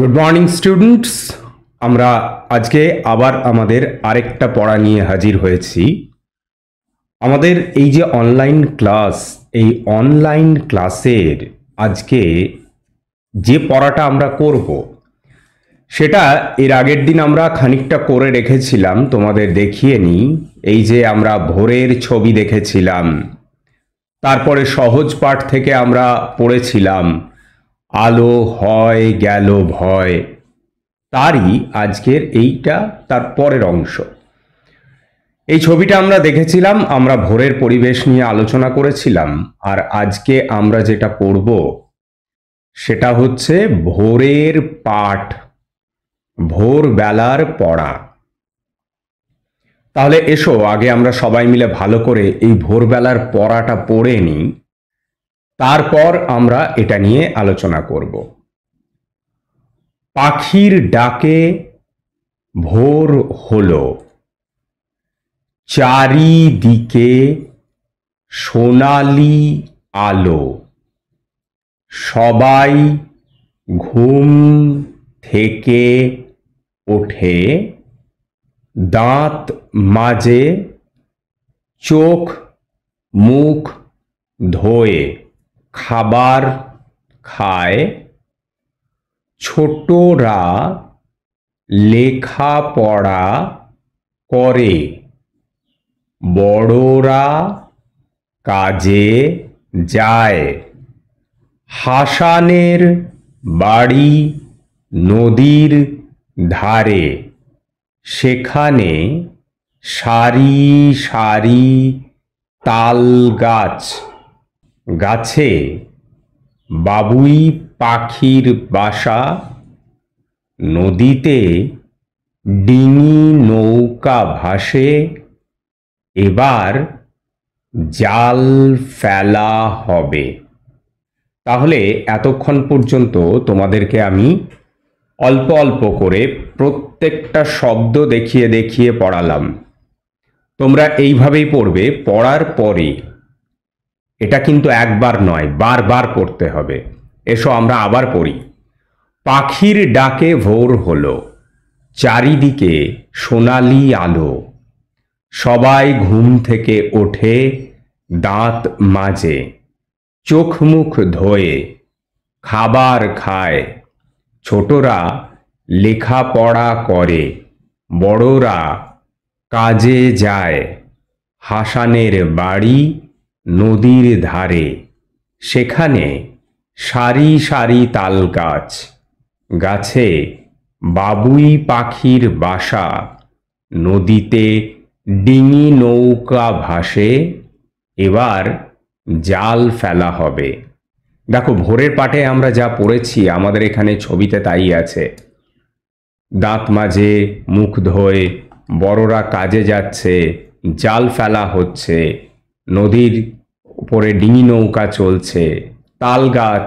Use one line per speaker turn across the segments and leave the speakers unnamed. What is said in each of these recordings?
good morning students আমরা আজকে আবার আমাদের আরেকটা পড়া নিয়ে হাজির হয়েছি আমাদের এই যে অনলাইন ক্লাস এই অনলাইন ক্লাসের আজকে যে পড়াটা আমরা করব সেটা এর আগের দিন আমরা খানিকটা করে রেখেছিলাম তোমাদের দেখিয়ে নিই এই যে আমরা ভোরের ছবি দেখেছিলাম তারপরে সহজ পাঠ থেকে আমরা পড়েছিলাম আলো হয় গেল ভয় তারই আজকের এইটা তার পরের অংশ এই ছবিটা আমরা দেখেছিলাম আমরা ভোরের পরিবেশ নিয়ে আলোচনা করেছিলাম আর আজকে আমরা যেটা পড়ব সেটা হচ্ছে ভোরের পাঠ ভোরবেলার পড়া তাহলে এসো আগে আমরা সবাই মিলে ভালো করে এই ভোরবেলার পড়াটা পড়ে নিই তারপর আমরা এটা নিয়ে আলোচনা করব পাখির ডাকে ভোর হলো চারিদিকে সোনালি আলো সবাই ঘুম থেকে ওঠে দাঁত মাঝে চোখ মুখ ধোয়ে খাবার খায় ছোটরা লেখাপড়া করে বড়রা কাজে যায় হাসানের বাড়ি নদীর ধারে সেখানে সারি সারি তাল গাছ গাছে বাবুই পাখির বাসা নদীতে ডিঙি নৌকা ভাসে এবার জাল ফেলা হবে তাহলে এতক্ষণ পর্যন্ত তোমাদেরকে আমি অল্প অল্প করে প্রত্যেকটা শব্দ দেখিয়ে দেখিয়ে পড়ালাম তোমরা এইভাবেই পড়বে পড়ার পরে এটা কিন্তু একবার নয় বারবার পড়তে হবে এসো আমরা আবার পড়ি পাখির ডাকে ভোর হলো চারিদিকে সোনালি আলো সবাই ঘুম থেকে ওঠে দাঁত মাজে চোখ মুখ ধোয়ে খাবার খায় ছোটরা লেখাপড়া করে বড়রা কাজে যায় হাসানের বাড়ি নদীর ধারে সেখানে সারি সারি তাল গাছ গাছে বাবুই পাখির বাসা নদীতে ডিঙি নৌকা ভাসে এবার জাল ফেলা হবে দেখো ভোরের পাটে আমরা যা পড়েছি আমাদের এখানে ছবিতে তাই আছে দাঁত মাঝে মুখ ধোয় বড়রা কাজে যাচ্ছে জাল ফেলা হচ্ছে নদীর উপরে ডিঙি নৌকা চলছে তাল গাছ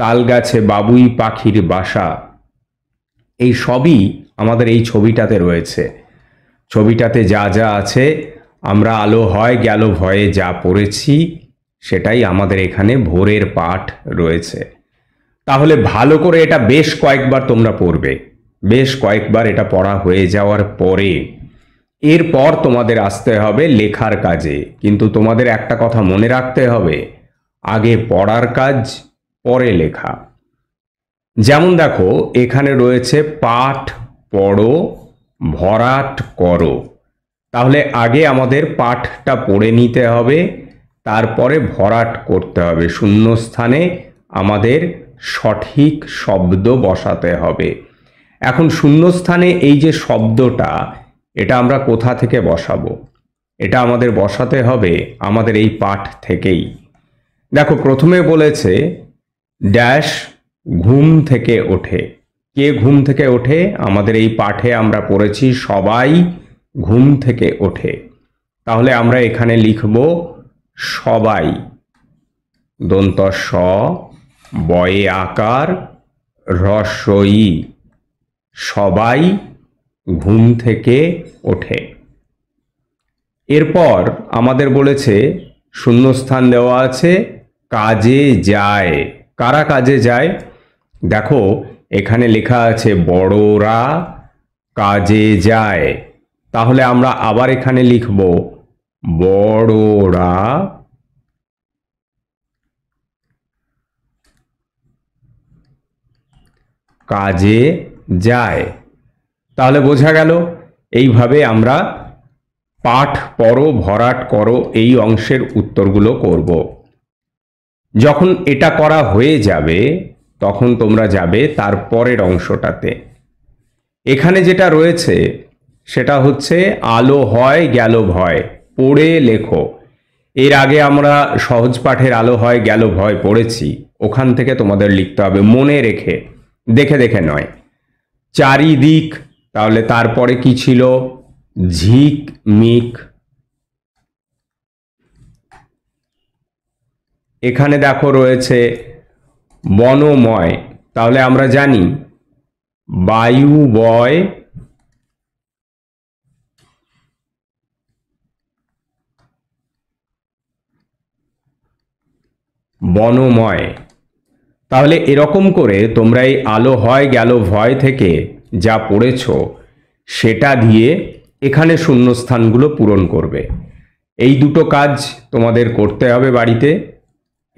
তাল গাছে বাবুই পাখির বাসা এই সবই আমাদের এই ছবিটাতে রয়েছে ছবিটাতে যা যা আছে আমরা আলো হয় গেল ভয়ে যা পড়েছি সেটাই আমাদের এখানে ভোরের পাঠ রয়েছে তাহলে ভালো করে এটা বেশ কয়েকবার তোমরা পড়বে বেশ কয়েকবার এটা পড়া হয়ে যাওয়ার পরে এরপর তোমাদের আসতে হবে লেখার কাজে কিন্তু তোমাদের একটা কথা মনে রাখতে হবে আগে পড়ার কাজ পরে লেখা যেমন দেখো এখানে রয়েছে পাঠ পড়ো ভরাট করো তাহলে আগে আমাদের পাঠটা পড়ে নিতে হবে তারপরে ভরাট করতে হবে শূন্যস্থানে আমাদের সঠিক শব্দ বসাতে হবে এখন শূন্যস্থানে এই যে শব্দটা এটা আমরা কোথা থেকে বসাবো এটা আমাদের বসাতে হবে আমাদের এই পাঠ থেকেই দেখো প্রথমে বলেছে ড্যাশ ঘুম থেকে ওঠে কে ঘুম থেকে ওঠে আমাদের এই পাঠে আমরা পড়েছি সবাই ঘুম থেকে ওঠে তাহলে আমরা এখানে লিখব সবাই দন্ত স বয়ে আকার রসই সবাই ঘুম থেকে ওঠে এরপর আমাদের বলেছে শূন্যস্থান দেওয়া আছে কাজে যায় কারা কাজে যায় দেখো এখানে লেখা আছে বড়রা কাজে যায় তাহলে আমরা আবার এখানে লিখব বড়রা কাজে যায় তাহলে বোঝা গেল এইভাবে আমরা পাঠ পড়ো ভরাট করো এই অংশের উত্তরগুলো করব যখন এটা করা হয়ে যাবে তখন তোমরা যাবে তার পরের অংশটাতে এখানে যেটা রয়েছে সেটা হচ্ছে আলো হয় গেল ভয় পড়ে লেখো এর আগে আমরা সহজ পাঠের আলো হয় গেল ভয় পড়েছি ওখান থেকে তোমাদের লিখতে হবে মনে রেখে দেখে দেখে নয় চারিদিক তাহলে তারপরে কি ছিল ঝিক মিক এখানে দেখো রয়েছে বনময় তাহলে আমরা জানি বায়ু বয় বনময় তাহলে এরকম করে তোমরা এই আলো হয় গেল ভয় থেকে যা পড়েছ সেটা দিয়ে এখানে শূন্যস্থানগুলো পূরণ করবে এই দুটো কাজ তোমাদের করতে হবে বাড়িতে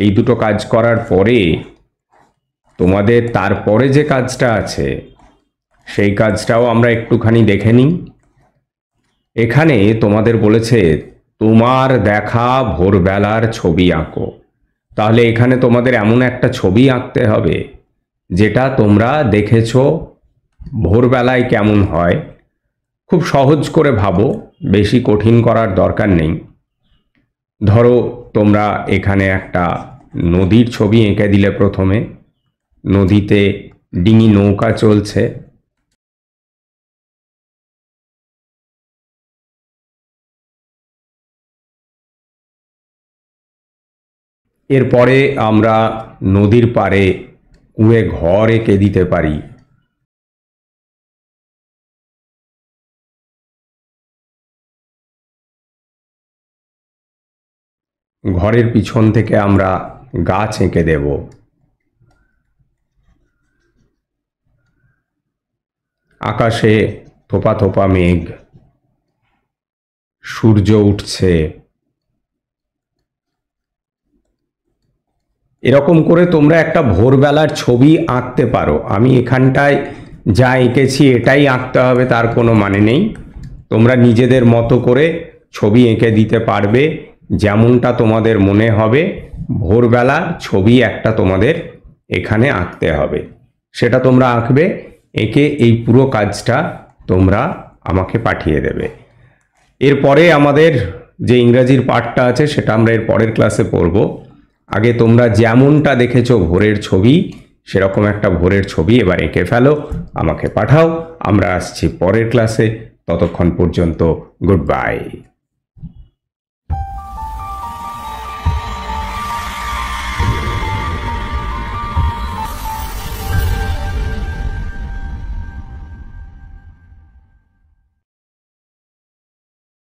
এই দুটো কাজ করার পরে তোমাদের তারপরে যে কাজটা আছে সেই কাজটাও আমরা একটুখানি দেখে নিই এখানে তোমাদের বলেছে তোমার দেখা ভোরবেলার ছবি আঁকো তাহলে এখানে তোমাদের এমন একটা ছবি আঁকতে হবে যেটা তোমরা দেখেছো ভোরবেলায় কেমন হয় খুব সহজ করে ভাবো বেশি কঠিন করার দরকার নেই ধরো তোমরা এখানে একটা নদীর ছবি এঁকে দিলে প্রথমে নদীতে ডিঙি নৌকা চলছে এরপরে আমরা নদীর পাড়ে কুঁয়ে ঘর এঁকে দিতে পারি ঘরের পিছন থেকে আমরা গাছ এঁকে দেব আকাশে থোপা থোপা মেঘ সূর্য উঠছে এরকম করে তোমরা একটা ভোরবেলার ছবি আঁকতে পারো আমি এখানটায় যা এঁকেছি এটাই আঁকতে হবে তার কোনো মানে নেই তোমরা নিজেদের মতো করে ছবি এঁকে দিতে পারবে যেমনটা তোমাদের মনে হবে ভোরবেলা ছবি একটা তোমাদের এখানে আঁকতে হবে সেটা তোমরা আঁকবে এঁকে এই পুরো কাজটা তোমরা আমাকে পাঠিয়ে দেবে এরপরে আমাদের যে ইংরাজির পাঠটা আছে সেটা আমরা এর পরের ক্লাসে পড়ব আগে তোমরা যেমনটা দেখেছো ভোরের ছবি সেরকম একটা ভোরের ছবি এবার এঁকে ফেলো আমাকে পাঠাও আমরা আসছি পরের ক্লাসে ততক্ষণ পর্যন্ত গুড বাই